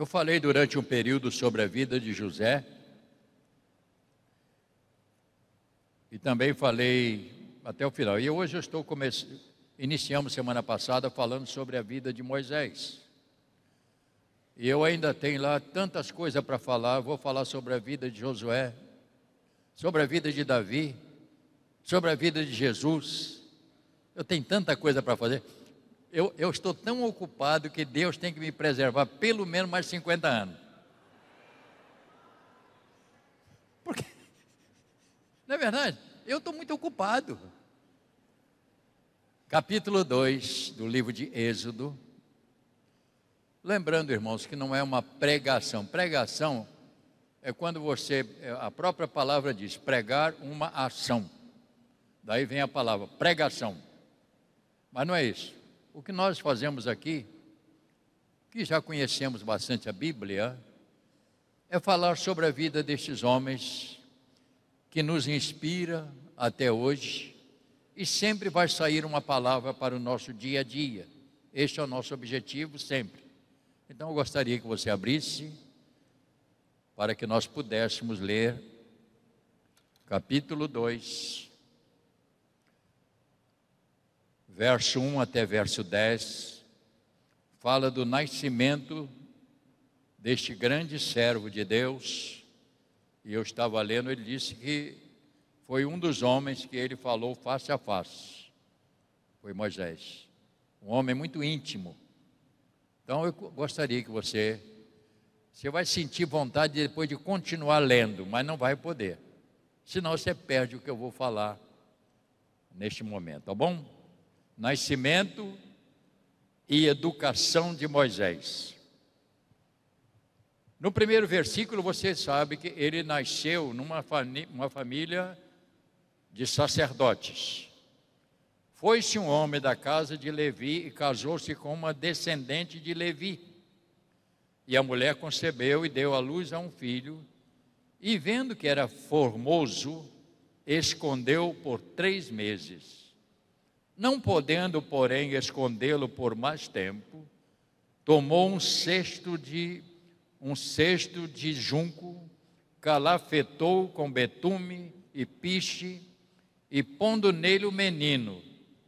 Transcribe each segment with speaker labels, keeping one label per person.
Speaker 1: Eu falei durante um período sobre a vida de José. E também falei até o final. E hoje eu estou começando. Iniciamos semana passada falando sobre a vida de Moisés. E eu ainda tenho lá tantas coisas para falar. Vou falar sobre a vida de Josué, sobre a vida de Davi, sobre a vida de Jesus. Eu tenho tanta coisa para fazer eu, eu estou tão ocupado que Deus tem que me preservar pelo menos mais 50 anos. Porque, não é verdade? Eu estou muito ocupado. Capítulo 2 do livro de Êxodo. Lembrando, irmãos, que não é uma pregação. Pregação é quando você, é, a própria palavra diz, pregar uma ação. Daí vem a palavra pregação. Mas não é isso o que nós fazemos aqui, que já conhecemos bastante a Bíblia, é falar sobre a vida destes homens que nos inspira até hoje e sempre vai sair uma palavra para o nosso dia a dia. Este é o nosso objetivo sempre. Então eu gostaria que você abrisse para que nós pudéssemos ler capítulo 2 verso 1 até verso 10, fala do nascimento deste grande servo de Deus. E eu estava lendo, ele disse que foi um dos homens que ele falou face a face. Foi Moisés. Um homem muito íntimo. Então eu gostaria que você. Você vai sentir vontade depois de continuar lendo, mas não vai poder. Senão você perde o que eu vou falar neste momento, tá bom? nascimento e educação de Moisés. No primeiro versículo, você sabe que ele nasceu numa família de sacerdotes. Foi-se um homem da casa de Levi e casou-se com uma descendente de Levi. E a mulher concebeu e deu à luz a um filho, e vendo que era formoso, escondeu por três meses não podendo, porém, escondê-lo por mais tempo, tomou um cesto de um cesto de junco, calafetou com betume e piche, e pondo nele o menino,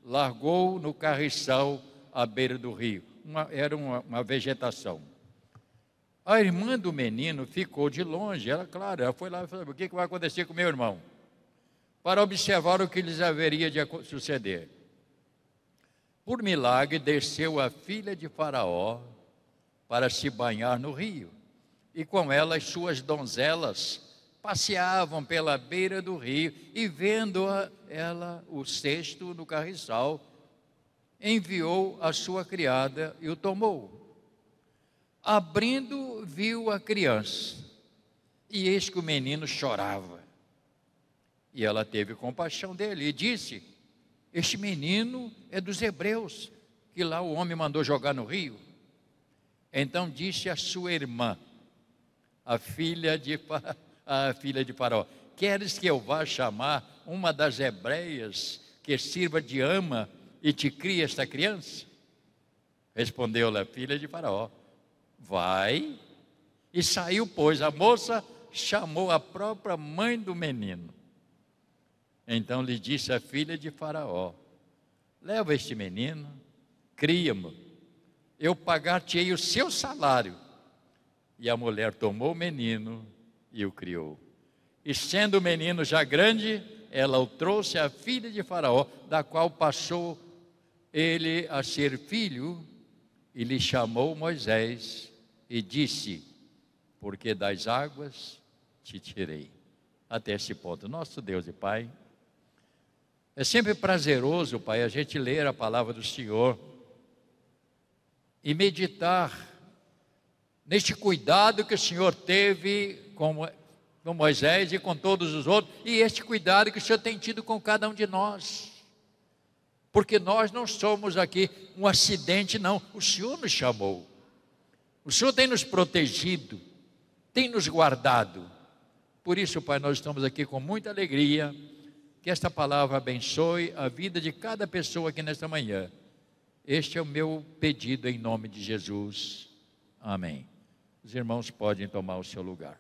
Speaker 1: largou no carriçal à beira do rio. Uma, era uma, uma, vegetação. A irmã do menino ficou de longe, ela, claro, ela foi lá e falou: O que, que vai acontecer com meu irmão? Para observar o que lhes haveria de suceder. Por milagre, desceu a filha de Faraó para se banhar no rio, e com ela as suas donzelas passeavam pela beira do rio, e vendo-a ela o cesto no carriçal, enviou a sua criada e o tomou. Abrindo, viu a criança, e eis que o menino chorava. E ela teve compaixão dele e disse: este menino é dos hebreus, que lá o homem mandou jogar no rio. Então disse a sua irmã, a filha de, a filha de Faraó: Queres que eu vá chamar uma das hebreias que sirva de ama e te crie esta criança? Respondeu-lhe a filha de Faraó: Vai. E saiu, pois, a moça chamou a própria mãe do menino. Então lhe disse a filha de Faraó: Leva este menino, cria-mo, eu pagar-te-ei o seu salário. E a mulher tomou o menino e o criou. E sendo o menino já grande, ela o trouxe à filha de Faraó, da qual passou ele a ser filho, e lhe chamou Moisés e disse: Porque das águas te tirei. Até este ponto, nosso Deus e Pai, é sempre prazeroso, Pai, a gente ler a palavra do Senhor e meditar neste cuidado que o Senhor teve com, Moisés e com todos os outros, e este cuidado que o Senhor tem tido com cada um de nós. Porque nós não somos aqui um acidente, não. O Senhor nos chamou. O Senhor tem nos protegido, tem nos guardado. Por isso, Pai, nós estamos aqui com muita alegria que esta palavra abençoe a vida de cada pessoa aqui nesta manhã. Este é o meu pedido em nome de Jesus. Amém. Os irmãos podem tomar o seu lugar.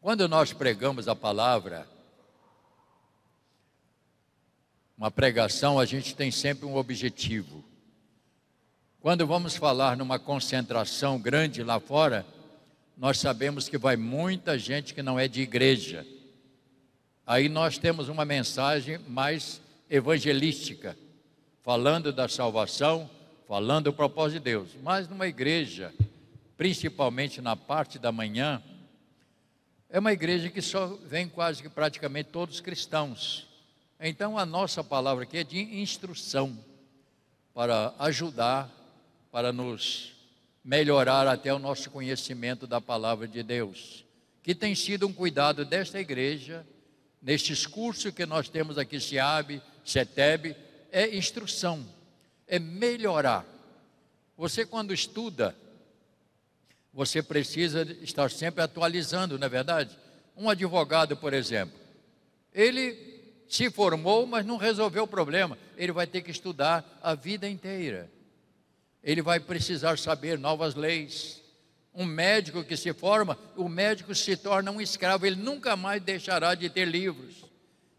Speaker 1: Quando nós pregamos a palavra, uma pregação, a gente tem sempre um objetivo. Quando vamos falar numa concentração grande lá fora, nós sabemos que vai muita gente que não é de igreja. Aí nós temos uma mensagem mais evangelística, falando da salvação, falando o propósito de Deus. Mas numa igreja, principalmente na parte da manhã, é uma igreja que só vem quase que praticamente todos cristãos. Então a nossa palavra aqui é de instrução para ajudar para nos melhorar até o nosso conhecimento da palavra de Deus, que tem sido um cuidado desta igreja, nestes cursos que nós temos aqui, SEAB, CETEB, é instrução, é melhorar. Você quando estuda, você precisa estar sempre atualizando, não é verdade? Um advogado, por exemplo, ele se formou, mas não resolveu o problema, ele vai ter que estudar a vida inteira. Ele vai precisar saber novas leis. Um médico que se forma, o médico se torna um escravo, ele nunca mais deixará de ter livros,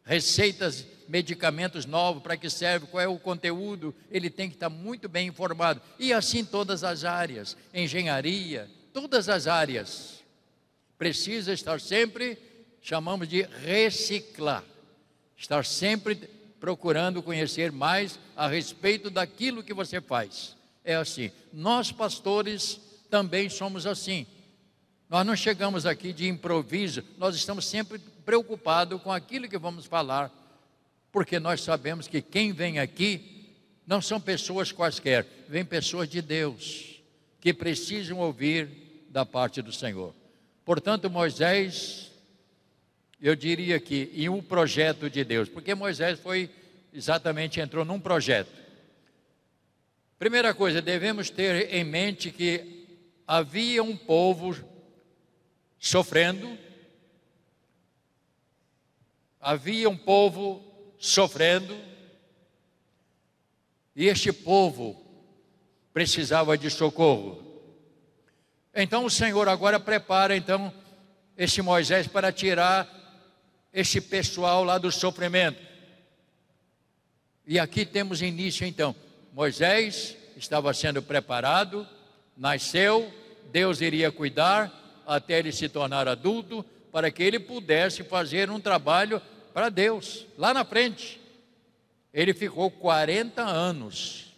Speaker 1: receitas, medicamentos novos, para que serve, qual é o conteúdo, ele tem que estar muito bem informado. E assim todas as áreas, engenharia, todas as áreas. Precisa estar sempre, chamamos de reciclar, estar sempre procurando conhecer mais a respeito daquilo que você faz é assim. Nós, pastores, também somos assim. Nós não chegamos aqui de improviso, nós estamos sempre preocupados com aquilo que vamos falar, porque nós sabemos que quem vem aqui não são pessoas quaisquer, vem pessoas de Deus, que precisam ouvir da parte do Senhor. Portanto, Moisés, eu diria que, em um projeto de Deus, porque Moisés foi exatamente, entrou num projeto. Primeira coisa, devemos ter em mente que havia um povo sofrendo, havia um povo sofrendo, e este povo precisava de socorro. Então o Senhor agora prepara então este Moisés para tirar este pessoal lá do sofrimento. E aqui temos início então Moisés estava sendo preparado, nasceu, Deus iria cuidar até ele se tornar adulto, para que ele pudesse fazer um trabalho para Deus, lá na frente. Ele ficou 40 anos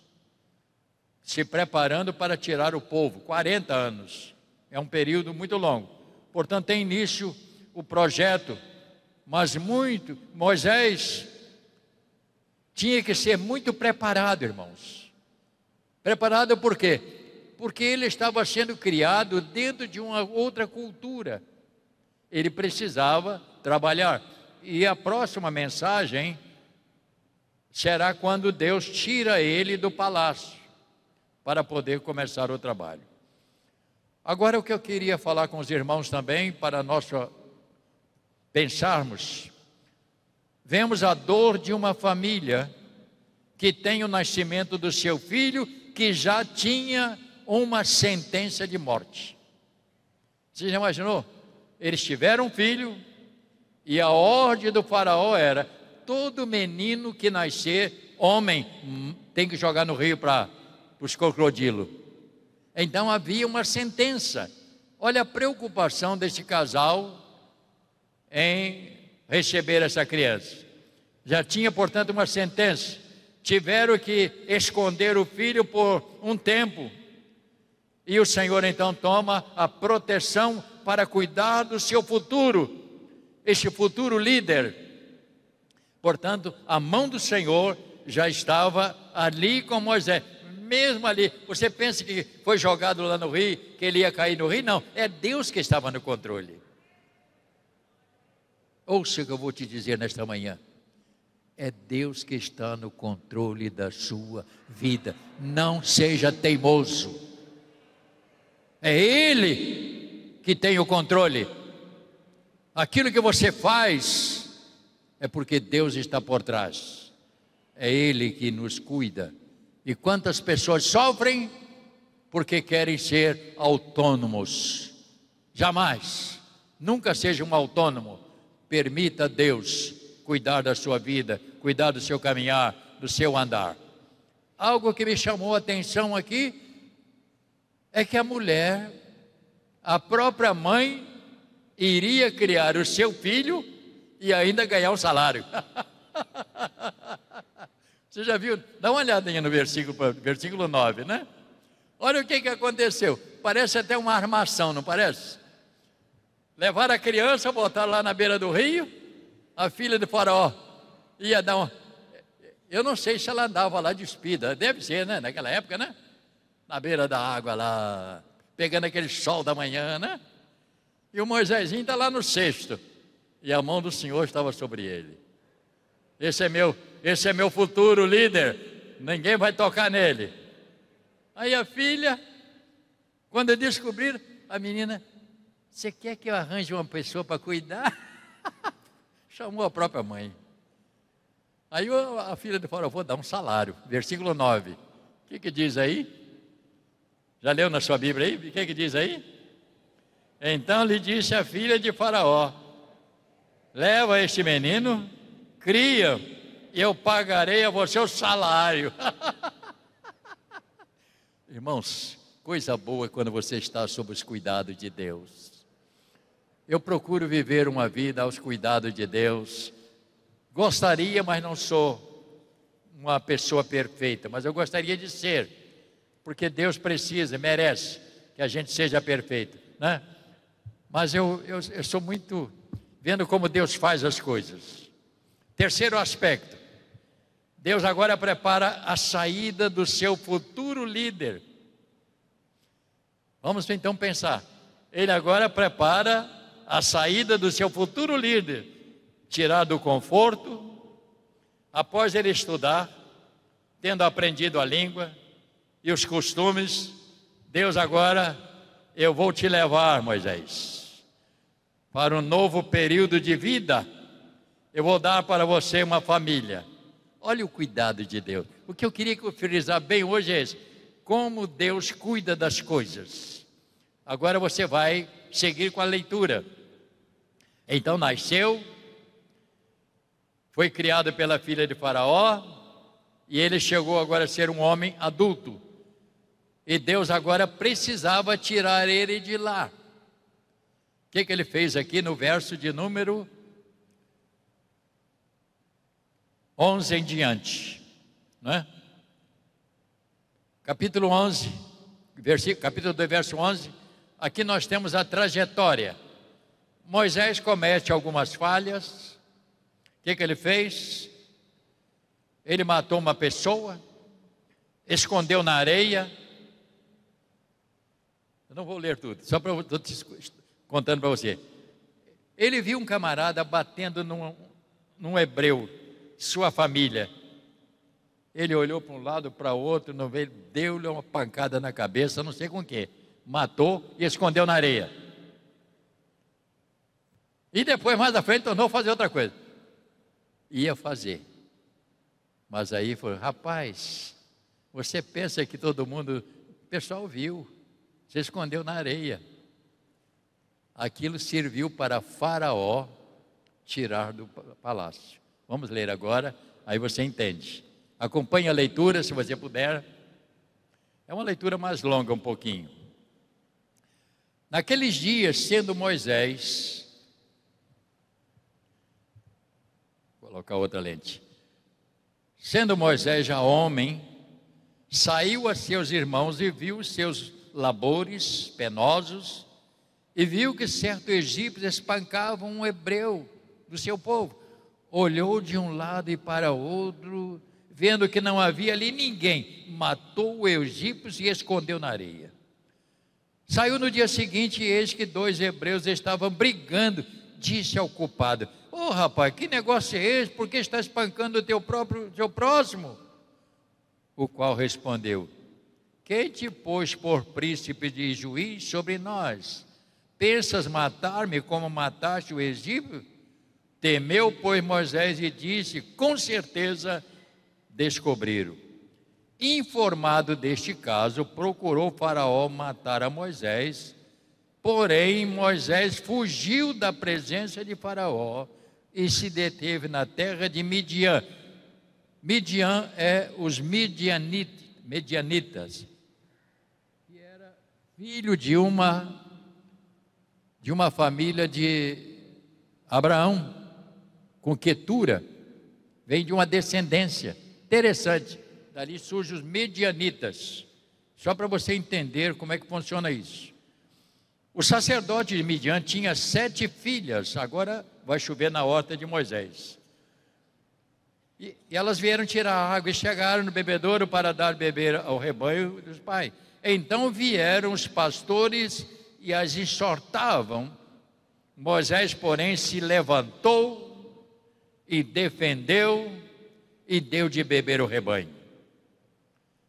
Speaker 1: se preparando para tirar o povo 40 anos. É um período muito longo. Portanto, tem início o projeto. Mas muito, Moisés tinha que ser muito preparado, irmãos. Preparado por quê? Porque ele estava sendo criado dentro de uma outra cultura. Ele precisava trabalhar. E a próxima mensagem será quando Deus tira ele do palácio para poder começar o trabalho. Agora, o que eu queria falar com os irmãos também, para nós pensarmos Vemos a dor de uma família que tem o nascimento do seu filho que já tinha uma sentença de morte. Você já imaginou? Eles tiveram um filho e a ordem do faraó era: todo menino que nascer homem tem que jogar no rio para os crocodilo Então havia uma sentença. Olha a preocupação desse casal em receber essa criança. Já tinha, portanto, uma sentença. Tiveram que esconder o filho por um tempo. E o Senhor então toma a proteção para cuidar do seu futuro, este futuro líder. Portanto, a mão do Senhor já estava ali com Moisés, mesmo ali. Você pensa que foi jogado lá no rio, que ele ia cair no rio? Não, é Deus que estava no controle. Ouça o que eu vou te dizer nesta manhã. É Deus que está no controle da sua vida. Não seja teimoso. É Ele que tem o controle. Aquilo que você faz é porque Deus está por trás. É Ele que nos cuida. E quantas pessoas sofrem porque querem ser autônomos? Jamais. Nunca seja um autônomo Permita Deus cuidar da sua vida, cuidar do seu caminhar, do seu andar. Algo que me chamou a atenção aqui é que a mulher, a própria mãe, iria criar o seu filho e ainda ganhar o salário. Você já viu? Dá uma olhadinha no versículo, versículo 9, né? Olha o que, que aconteceu. Parece até uma armação, não parece? Levaram a criança, botaram lá na beira do rio, a filha do faraó ia dar uma. Eu não sei se ela andava lá despida, deve ser, né? Naquela época, né? Na beira da água lá, pegando aquele sol da manhã, né? E o Moisésinho está lá no cesto. E a mão do Senhor estava sobre ele. Esse é meu, esse é meu futuro líder. Ninguém vai tocar nele. Aí a filha, quando descobriram, a menina você quer que eu arranje uma pessoa para cuidar? Chamou a própria mãe. Aí a filha de faraó eu vou dar um salário. Versículo 9. O que, que diz aí? Já leu na sua Bíblia aí? O que, que diz aí? Então lhe disse a filha de Faraó: Leva este menino, cria, e eu pagarei a você o salário. Irmãos, coisa boa é quando você está sob os cuidados de Deus. Eu procuro viver uma vida aos cuidados de Deus. Gostaria, mas não sou uma pessoa perfeita, mas eu gostaria de ser, porque Deus precisa, merece que a gente seja perfeito, né? Mas eu, eu, eu sou muito vendo como Deus faz as coisas. Terceiro aspecto, Deus agora prepara a saída do seu futuro líder. Vamos então pensar. Ele agora prepara a saída do seu futuro líder, tirar do conforto, após ele estudar, tendo aprendido a língua e os costumes, Deus agora, eu vou te levar, Moisés, para um novo período de vida. Eu vou dar para você uma família. Olha o cuidado de Deus. O que eu queria frisar bem hoje é esse: como Deus cuida das coisas. Agora você vai seguir com a leitura. Então nasceu, foi criado pela filha de Faraó, e ele chegou agora a ser um homem adulto. E Deus agora precisava tirar ele de lá. O que, que ele fez aqui no verso de número 11 em diante, né? Capítulo 11, versículo, capítulo 2, verso 11. Aqui nós temos a trajetória Moisés comete algumas falhas. O que, que ele fez? Ele matou uma pessoa, escondeu na areia. Eu não vou ler tudo, só para estou contando para você. Ele viu um camarada batendo num, num hebreu, sua família. Ele olhou para um lado, para outro, não veio, deu-lhe uma pancada na cabeça, não sei com o que. Matou e escondeu na areia. E depois, mais à frente, tornou fazer outra coisa. Ia fazer. Mas aí falou: rapaz, você pensa que todo mundo. O pessoal viu, se escondeu na areia. Aquilo serviu para Faraó tirar do palácio. Vamos ler agora, aí você entende. Acompanhe a leitura, se você puder. É uma leitura mais longa, um pouquinho. Naqueles dias, sendo Moisés colocar outra lente. Sendo Moisés já homem, saiu a seus irmãos e viu os seus labores penosos, e viu que certo egípcio espancava um hebreu do seu povo. Olhou de um lado e para outro, vendo que não havia ali ninguém, matou o egípcio e escondeu na areia. Saiu no dia seguinte, e eis que dois hebreus estavam brigando, disse ao culpado: Ô oh, rapaz, que negócio é esse? Por que está espancando o teu próprio teu próximo? O qual respondeu: Quem te pôs por príncipe de juiz sobre nós? Pensas matar-me como mataste o egípcio? Temeu, pois, Moisés e disse: Com certeza descobriram. Informado deste caso, procurou Faraó matar a Moisés, porém Moisés fugiu da presença de Faraó e se deteve na terra de Midian. Midian é os Midianit, Midianitas, que era filho de uma de uma família de Abraão, com Quetura, vem de uma descendência. Interessante, dali surgem os Midianitas. Só para você entender como é que funciona isso. O sacerdote de Midian tinha sete filhas, agora vai chover na horta de Moisés. E, e elas vieram tirar água e chegaram no bebedouro para dar beber ao rebanho dos pais. Então vieram os pastores e as exortavam. Moisés, porém, se levantou e defendeu e deu de beber o rebanho.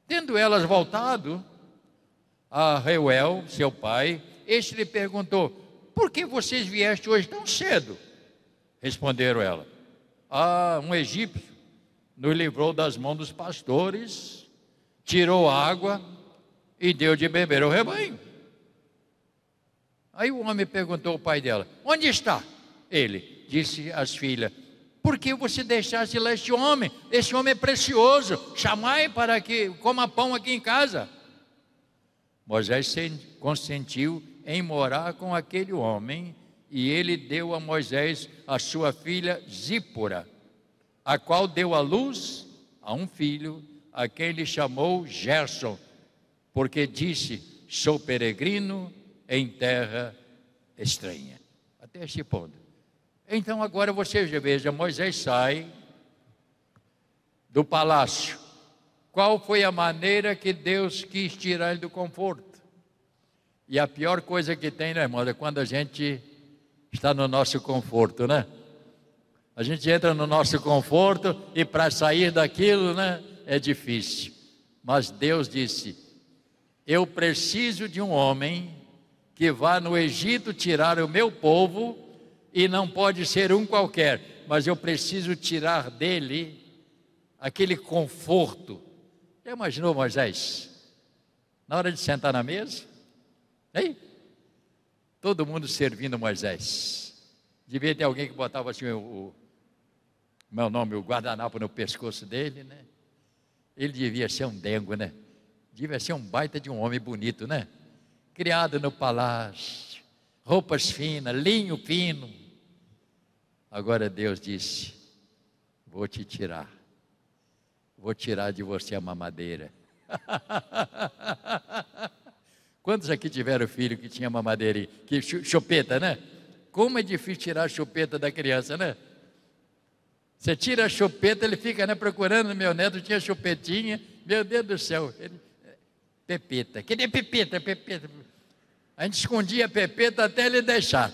Speaker 1: Tendo elas voltado a Reuel, seu pai, este lhe perguntou: Por que vocês vieste hoje tão cedo? Responderam ela: Ah, um egípcio nos livrou das mãos dos pastores, tirou água e deu de beber ao rebanho. Aí o homem perguntou ao pai dela: Onde está? Ele disse às filhas: Por que você deixaste lá este homem? Este homem é precioso. Chamai para que coma pão aqui em casa. Moisés consentiu em morar com aquele homem, e ele deu a Moisés a sua filha Zípora, a qual deu à luz a um filho, a quem ele chamou Gerson, porque disse: Sou peregrino em terra estranha. Até este ponto. Então agora você veja, Moisés sai do palácio. Qual foi a maneira que Deus quis tirar ele do conforto? E a pior coisa que tem, né, irmão, é quando a gente está no nosso conforto, né? A gente entra no nosso conforto e para sair daquilo, né, é difícil. Mas Deus disse: Eu preciso de um homem que vá no Egito tirar o meu povo, e não pode ser um qualquer, mas eu preciso tirar dele aquele conforto. Já imaginou Moisés? Na hora de sentar na mesa, Aí, todo mundo servindo Moisés. Devia ter alguém que botava assim o, o meu é nome, o guardanapo no pescoço dele, né? Ele devia ser um dengo, né? Devia ser um baita de um homem bonito, né? Criado no palácio, roupas finas, linho fino. Agora Deus disse: Vou te tirar. Vou tirar de você a mamadeira. Quantos aqui tiveram filho que tinha mamadeira, que chupeta, né? Como é difícil tirar a chupeta da criança, né? Você tira a chupeta, ele fica né, procurando, meu neto tinha chupetinha, meu Deus do céu, ele, é, pepeta, queria pepeta, pepeta. A gente escondia a pepeta até ele deixar,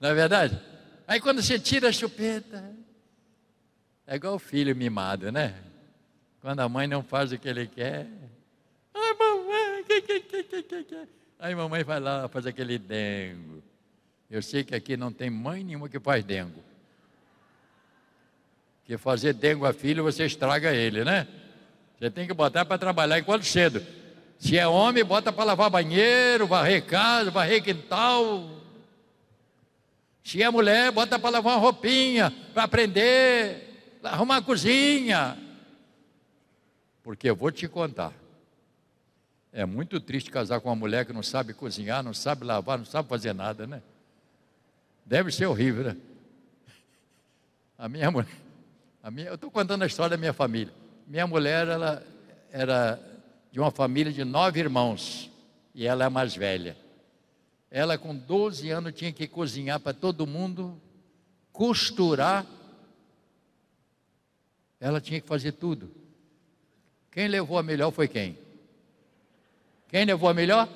Speaker 1: não é verdade? Aí quando você tira a chupeta, é igual o filho mimado, né? Quando a mãe não faz o que ele quer, Aí mamãe vai lá, fazer aquele dengo. Eu sei que aqui não tem mãe nenhuma que faz dengo. Porque fazer dengo a filho, você estraga ele, né? Você tem que botar para trabalhar enquanto cedo. Se é homem, bota para lavar banheiro, varrer casa, varrer quintal. Se é mulher, bota para lavar uma roupinha, para aprender, arrumar a cozinha. Porque eu vou te contar. É muito triste casar com uma mulher que não sabe cozinhar, não sabe lavar, não sabe fazer nada, né? Deve ser horrível, né? A minha mulher, a minha, eu estou contando a história da minha família. Minha mulher, ela era de uma família de nove irmãos e ela é a mais velha. Ela, com 12 anos, tinha que cozinhar para todo mundo, costurar. Ela tinha que fazer tudo. Quem levou a melhor foi quem? Quem levou a melhor?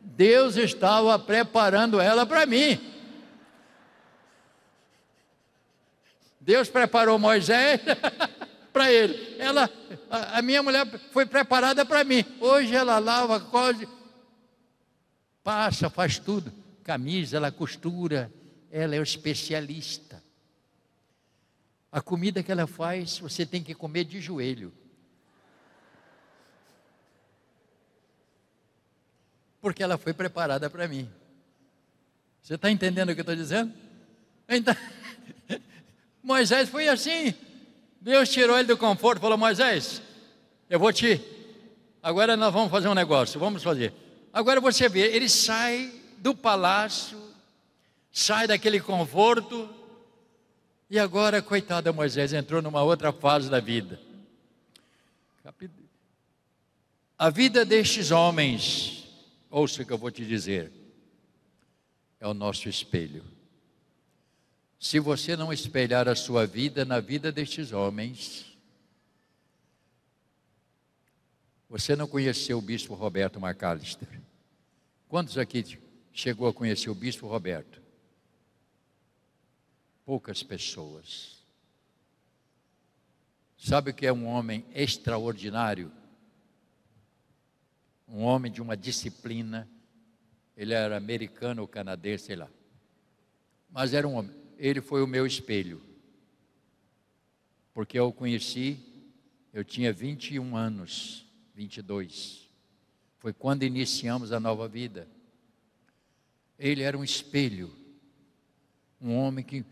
Speaker 1: Deus estava preparando ela para mim. Deus preparou Moisés para ele. Ela, a, a, minha mulher foi preparada para mim. Hoje ela lava, cose, passa, faz tudo. Camisa, ela costura, ela é o especialista. A comida que ela faz, você tem que comer de joelho. porque ela foi preparada para mim. Você está entendendo o que eu estou dizendo? Então, Moisés foi assim. Deus tirou ele do conforto, falou: Moisés, eu vou te. Agora nós vamos fazer um negócio, vamos fazer. Agora você vê, ele sai do palácio, sai daquele conforto, e agora, coitada Moisés, entrou numa outra fase da vida. A vida destes homens Ouça o que eu vou te dizer. É o nosso espelho. Se você não espelhar a sua vida na vida destes homens, você não conheceu o bispo Roberto McAllister. Quantos aqui chegou a conhecer o bispo Roberto? Poucas pessoas. Sabe o que é um homem extraordinário? um homem de uma disciplina, ele era americano ou canadense, sei lá, mas era um homem, ele foi o meu espelho, porque eu o conheci, eu tinha 21 anos, 22, foi quando iniciamos a nova vida. Ele era um espelho, um homem que,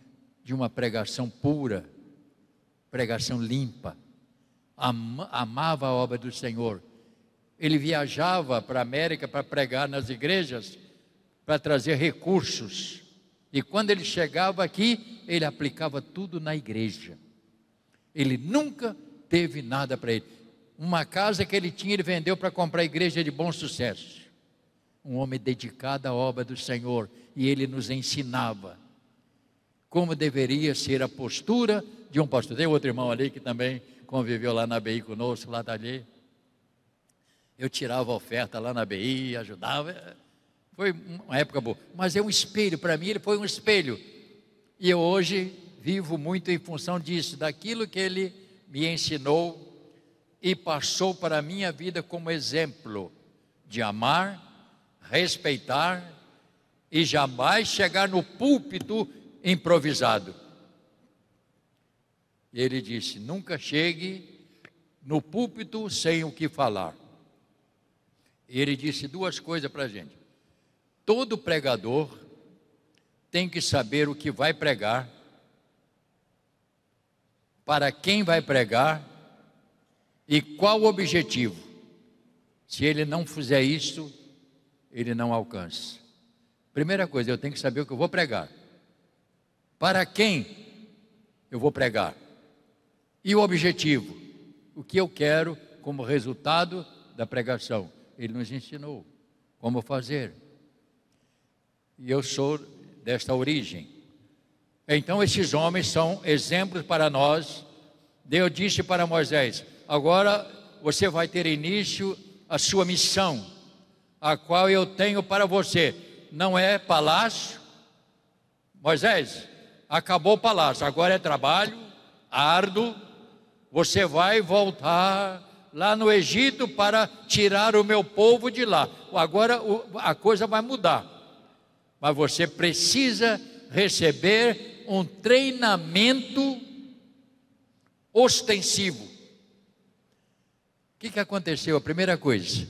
Speaker 1: de uma pregação pura, pregação limpa, amava a obra do Senhor, ele viajava para a América para pregar nas igrejas, para trazer recursos. E quando ele chegava aqui, ele aplicava tudo na igreja. Ele nunca teve nada para ele. Uma casa que ele tinha, ele vendeu para comprar a igreja de bom sucesso. Um homem dedicado à obra do Senhor. E ele nos ensinava como deveria ser a postura de um pastor. Tem outro irmão ali que também conviveu lá na BI conosco, lá dali. Tá eu tirava a oferta lá na BI, ajudava. Foi uma época boa. Mas é um espelho, para mim ele foi um espelho. E eu hoje vivo muito em função disso, daquilo que ele me ensinou e passou para a minha vida como exemplo de amar, respeitar e jamais chegar no púlpito improvisado. E ele disse: nunca chegue no púlpito sem o que falar ele disse duas coisas para a gente. Todo pregador tem que saber o que vai pregar, para quem vai pregar e qual o objetivo. Se ele não fizer isso, ele não alcança. Primeira coisa, eu tenho que saber o que eu vou pregar. Para quem eu vou pregar? E o objetivo? O que eu quero como resultado da pregação? ele nos ensinou como fazer. E eu sou desta origem. Então, esses homens são exemplos para nós. Deus disse para Moisés: Agora você vai ter início a sua missão, a qual eu tenho para você. Não é palácio. Moisés, acabou o palácio, agora é trabalho árduo. Você vai voltar lá no Egito para tirar o meu povo de lá. Agora a coisa vai mudar. Mas você precisa receber um treinamento ostensivo. O que, que aconteceu? A primeira coisa,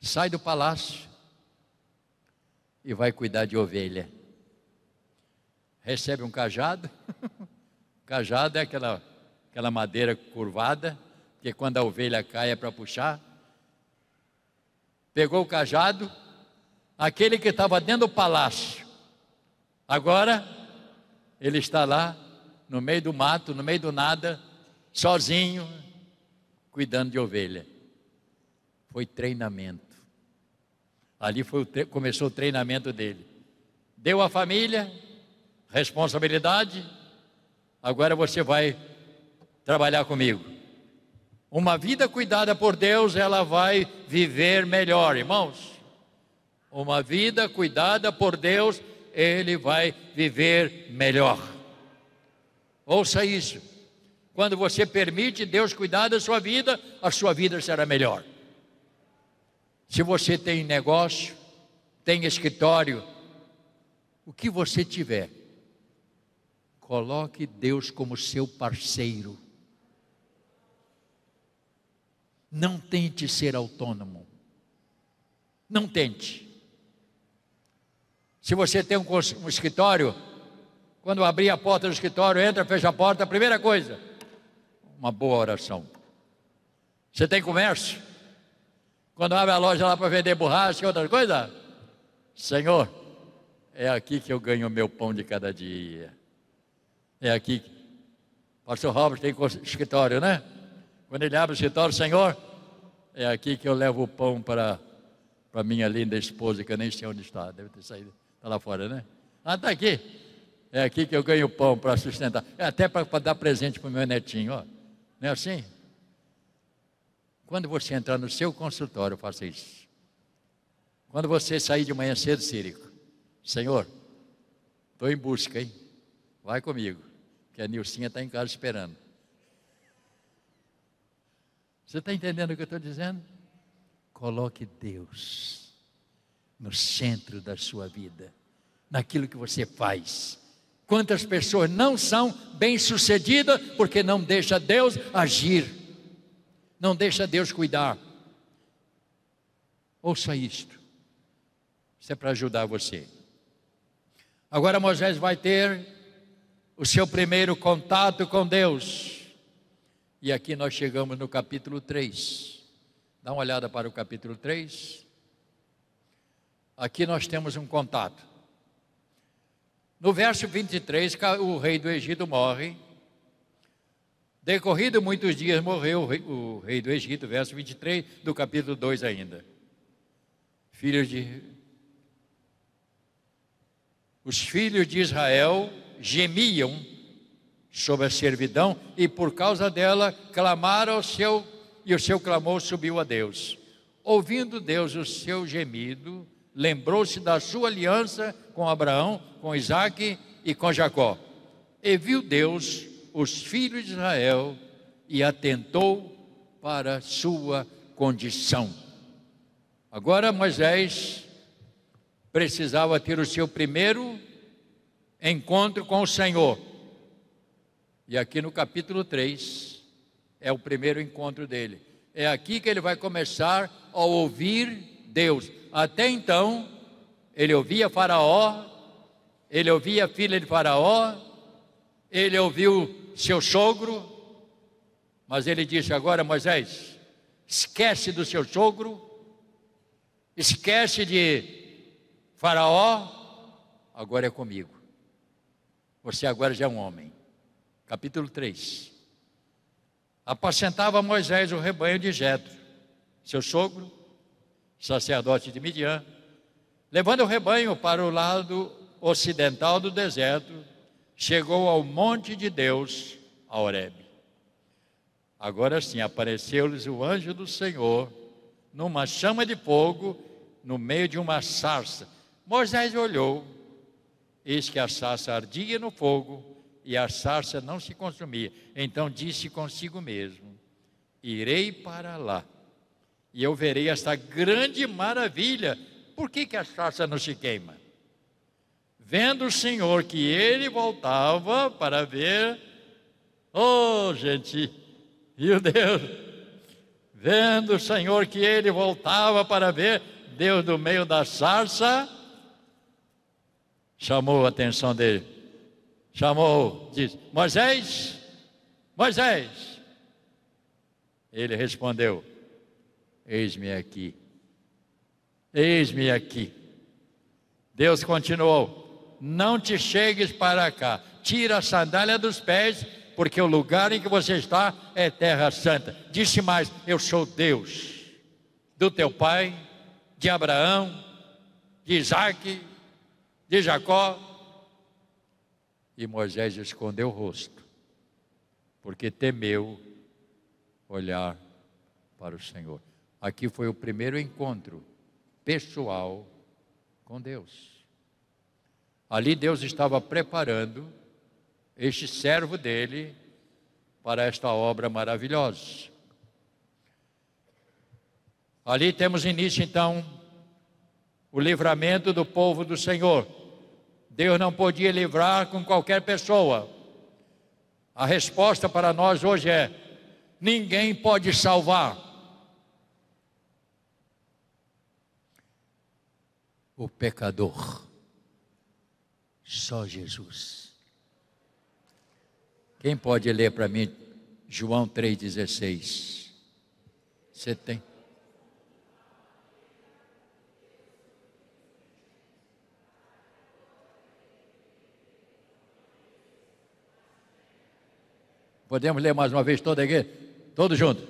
Speaker 1: sai do palácio e vai cuidar de ovelha. Recebe um cajado, cajado é aquela, aquela madeira curvada, porque quando a ovelha cai é para puxar. Pegou o cajado, aquele que estava dentro do palácio, agora ele está lá, no meio do mato, no meio do nada, sozinho, cuidando de ovelha. Foi treinamento. Ali foi o começou o treinamento dele. Deu a família, responsabilidade, agora você vai trabalhar comigo. Uma vida cuidada por Deus, ela vai viver melhor, irmãos. Uma vida cuidada por Deus, ele vai viver melhor. Ouça isso. Quando você permite Deus cuidar da sua vida, a sua vida será melhor. Se você tem negócio, tem escritório, o que você tiver, coloque Deus como seu parceiro. Não tente ser autônomo. Não tente. Se você tem um, um escritório, quando abrir a porta do escritório, entra, fecha a porta, primeira coisa, uma boa oração. Você tem comércio? Quando abre a loja lá para vender borracha e outras coisas, Senhor, é aqui que eu ganho o meu pão de cada dia. É aqui. Pastor Robert tem escritório, né? Quando ele abre o escritório, Senhor, é aqui que eu levo o pão para a minha linda esposa, que eu nem sei onde está, deve ter saído, está lá fora, né? Ah, está aqui. É aqui que eu ganho o pão para sustentar, é até para dar presente para o meu netinho, ó. não é assim? Quando você entrar no seu consultório, faça isso. Quando você sair de manhã cedo, Círico, Senhor, estou em busca, hein? Vai comigo, que a Nilcinha está em casa esperando. Você está entendendo o que eu estou dizendo? Coloque Deus no centro da sua vida, naquilo que você faz. Quantas pessoas não são bem-sucedidas porque não deixa Deus agir, não deixa Deus cuidar. Ouça isto. Isso é para ajudar você. Agora Moisés vai ter o seu primeiro contato com Deus. E aqui nós chegamos no capítulo 3. Dá uma olhada para o capítulo 3. Aqui nós temos um contato. No verso 23, o rei do Egito morre. Decorrido muitos dias, morreu o rei, o rei do Egito, verso 23 do capítulo 2 ainda. Filhos de. Os filhos de Israel gemiam sob a servidão e por causa dela clamaram ao seu e o seu clamor subiu a Deus. Ouvindo Deus o seu gemido, lembrou-se da sua aliança com Abraão, com Isaac e com Jacó. E viu Deus os filhos de Israel e atentou para sua condição. Agora Moisés precisava ter o seu primeiro encontro com o Senhor e aqui no capítulo 3 é o primeiro encontro dele. É aqui que ele vai começar a ouvir Deus. Até então, ele ouvia Faraó, ele ouvia a filha de Faraó, ele ouviu seu sogro, mas ele disse: agora, Moisés, esquece do seu sogro, esquece de Faraó, agora é comigo. Você agora já é um homem capítulo 3. Apacentava Moisés o rebanho de Jetro, seu sogro, sacerdote de Midian, levando o rebanho para o lado ocidental do deserto, chegou ao monte de Deus, a Horeb. Agora sim, apareceu-lhes o anjo do Senhor numa chama de fogo no meio de uma sarça. Moisés olhou, eis que a sarça ardia no fogo e a sarça não se consumia. Então disse consigo mesmo: Irei para lá e eu verei esta grande maravilha. Por que, que a sarça não se queima? Vendo o Senhor que ele voltava para ver, oh gente, viu Deus, vendo o Senhor que ele voltava para ver, Deus do meio da sarça chamou a atenção dele chamou, disse: Moisés, Moisés. Ele respondeu: Eis-me aqui, eis-me aqui. Deus continuou: Não te chegues para cá, tira a sandália dos pés, porque o lugar em que você está é terra santa. Disse mais: Eu sou Deus do teu pai, de Abraão, de Isaac, de Jacó, e Moisés escondeu o rosto, porque temeu olhar para o Senhor. Aqui foi o primeiro encontro pessoal com Deus. Ali Deus estava preparando este servo dele para esta obra maravilhosa. Ali temos início então o livramento do povo do Senhor. Deus não podia livrar com qualquer pessoa. A resposta para nós hoje é: ninguém pode salvar. O pecador, só Jesus. Quem pode ler para mim João 3,16? Você tem. Podemos ler mais uma vez toda aqui? Todos juntos.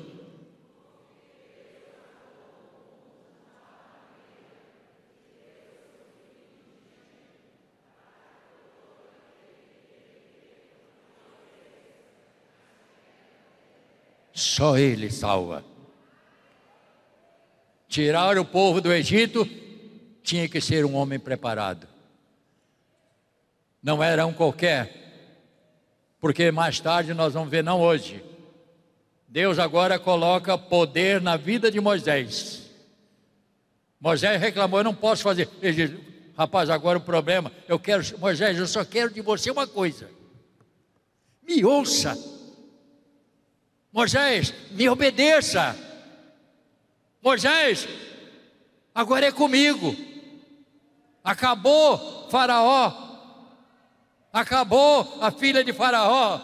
Speaker 1: Só Ele salva. Tirar o povo do Egito tinha que ser um homem preparado. Não era um qualquer porque mais tarde nós vamos ver, não hoje. Deus agora coloca poder na vida de Moisés. Moisés reclamou: Eu não posso fazer. Ele diz: Rapaz, agora o problema, eu quero, Moisés, eu só quero de você uma coisa: me ouça. Moisés, me obedeça. Moisés, agora é comigo. Acabou, Faraó, Acabou a filha de Faraó.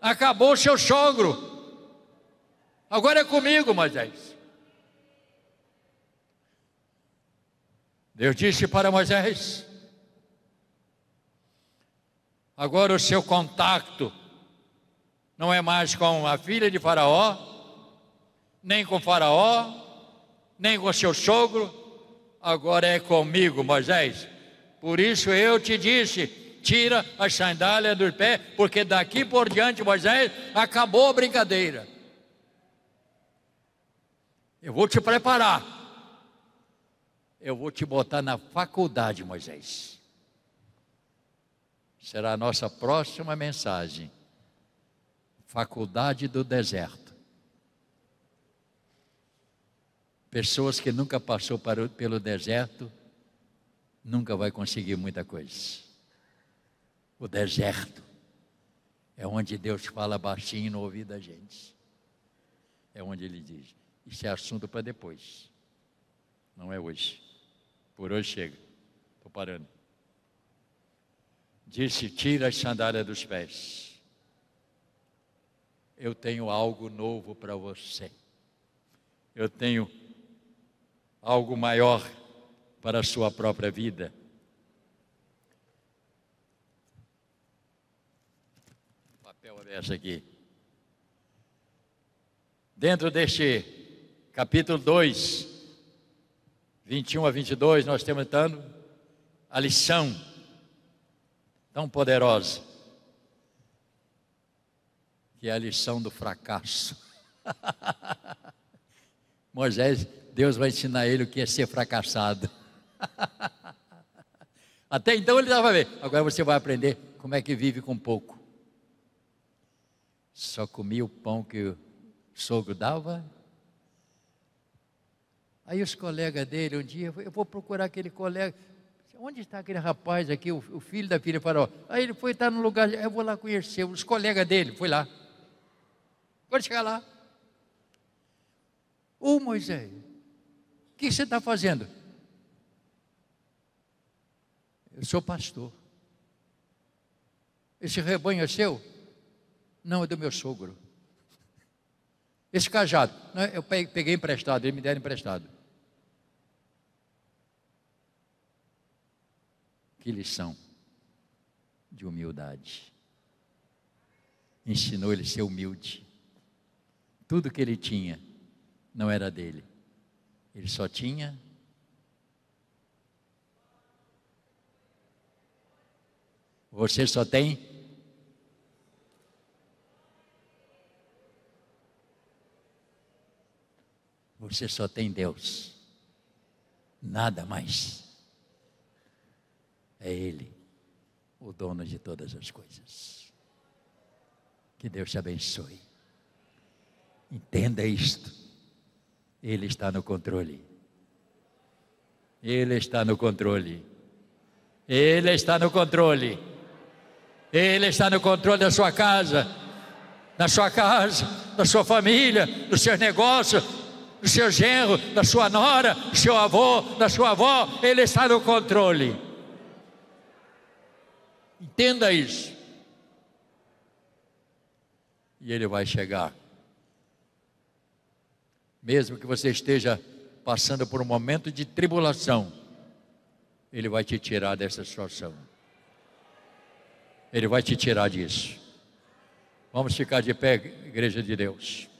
Speaker 1: Acabou o seu sogro. Agora é comigo, Moisés. Deus disse para Moisés: agora o seu contato não é mais com a filha de Faraó, nem com Faraó, nem com seu sogro, agora é comigo, Moisés. Por isso eu te disse: tira a sandália do pé, porque daqui por diante, Moisés, acabou a brincadeira. Eu vou te preparar. Eu vou te botar na faculdade, Moisés. Será a nossa próxima mensagem. Faculdade do deserto. Pessoas que nunca passou pelo deserto nunca vai conseguir muita coisa. O deserto é onde Deus fala baixinho no ouvido da gente. É onde ele diz: Isso é assunto para depois. Não é hoje. Por hoje chega. Estou parando. Disse: Tira a sandália dos pés. Eu tenho algo novo para você. Eu tenho algo maior para a sua própria vida conversa aqui. Dentro deste capítulo 2, 21 a 22, nós temos então a lição tão poderosa, que é a lição do fracasso. Moisés, Deus vai ensinar ele o que é ser fracassado. Até então ele estava bem, agora você vai aprender como é que vive com pouco só comia o pão que o sogro dava. Aí os colegas dele, um dia, eu vou procurar aquele colega. Onde está aquele rapaz aqui, o, filho da filha farol? Aí ele foi estar tá no lugar, eu vou lá conhecer. Os colegas dele, foi lá. Quando chegar lá, ô oh, Moisés, o que você está fazendo? Eu sou pastor. Esse rebanho é seu? Não, é do meu sogro. Esse cajado, não, né, eu peguei emprestado, ele me deram emprestado. Que lição de humildade. Ensinou ele a ser humilde. Tudo que ele tinha não era dele. Ele só tinha Você só tem você só tem Deus. Nada mais. É Ele, o dono de todas as coisas. Que Deus te abençoe. Entenda isto. Ele está no controle. Ele está no controle. Ele está no controle. Ele está no controle da sua casa, da sua casa, da sua família, dos seus negócios, do seu genro, da sua nora, do seu avô, da sua avó, ele está no controle. Entenda isso. E ele vai chegar. Mesmo que você esteja passando por um momento de tribulação, ele vai te tirar dessa situação. Ele vai te tirar disso. Vamos ficar de pé, igreja de Deus.